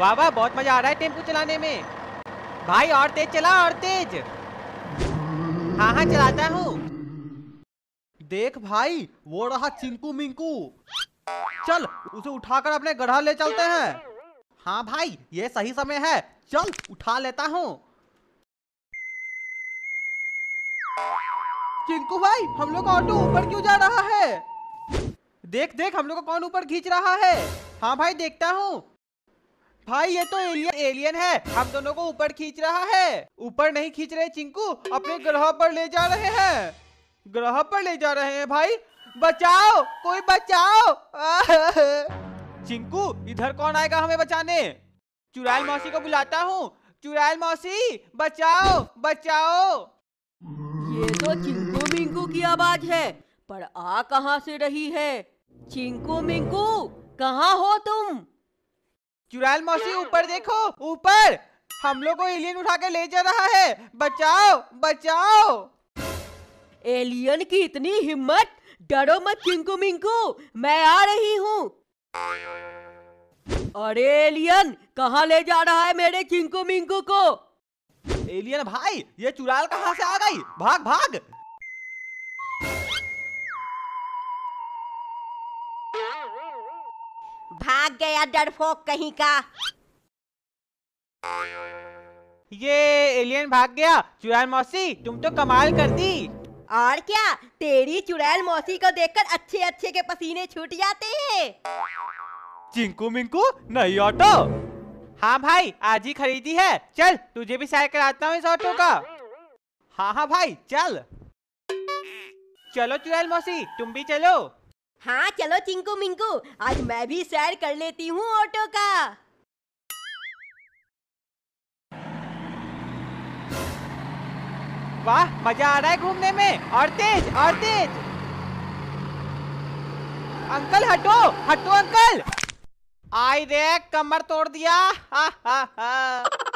वाह वाह बहुत मजा आ रहा है टेम्पू चलाने में भाई और तेज चला और तेज हाँ हाँ चलाता हूँ देख भाई वो रहा चिंकू मिंकू चल उसे उठाकर अपने गढ़ा ले चलते हैं हाँ भाई ये सही समय है चल उठा लेता हूँ चिंकू भाई हम लोग ऑटो ऊपर क्यों जा रहा है देख देख हम लोग को कौन ऊपर खींच रहा है हाँ भाई देखता हूँ भाई ये तो एलियन एलियन है हम दोनों को ऊपर खींच रहा है ऊपर नहीं खींच रहे चिंकू अपने ग्रह पर ले जा रहे हैं ग्रह पर ले जा रहे हैं भाई बचाओ कोई बचाओ चिंकू इधर कौन आएगा हमें बचाने चुराल मौसी को बुलाता हूँ चुराल मौसी बचाओ बचाओ ये तो चिंकू मिंकू की आवाज है पर आ कहाँ से रही है चिंकू मिंकू कहाँ हो तुम चुराल मौसी ऊपर देखो ऊपर हम लोग को एलियन उठा के ले जा रहा है बचाओ बचाओ एलियन की इतनी हिम्मत डरो मत किंकू मिंकू मैं आ रही हूँ अरे एलियन कहाँ ले जा रहा है मेरे किंकू मिंकू को एलियन भाई ये चुराल कहाँ से आ गई भाग भाग भाग गया डरफोक कहीं का ये एलियन भाग गया चुड़ैल मौसी तुम तो कमाल कर दी और क्या तेरी चुड़ैल मौसी को देखकर अच्छे अच्छे के पसीने छूट जाते हैं चिंकू मिंकू नहीं ऑटो हाँ भाई आज ही खरीदी है चल तुझे भी सैर कराता हूँ इस ऑटो का हाँ हाँ भाई चल चलो चुड़ैल मौसी तुम भी चलो हाँ चलो चिंकू मिंकू आज मैं भी सैर कर लेती हूँ ऑटो का वाह मजा आ रहा है घूमने में और तेज और तेज अंकल हटो हटो अंकल आई रे कमर तोड़ दिया हा हा हा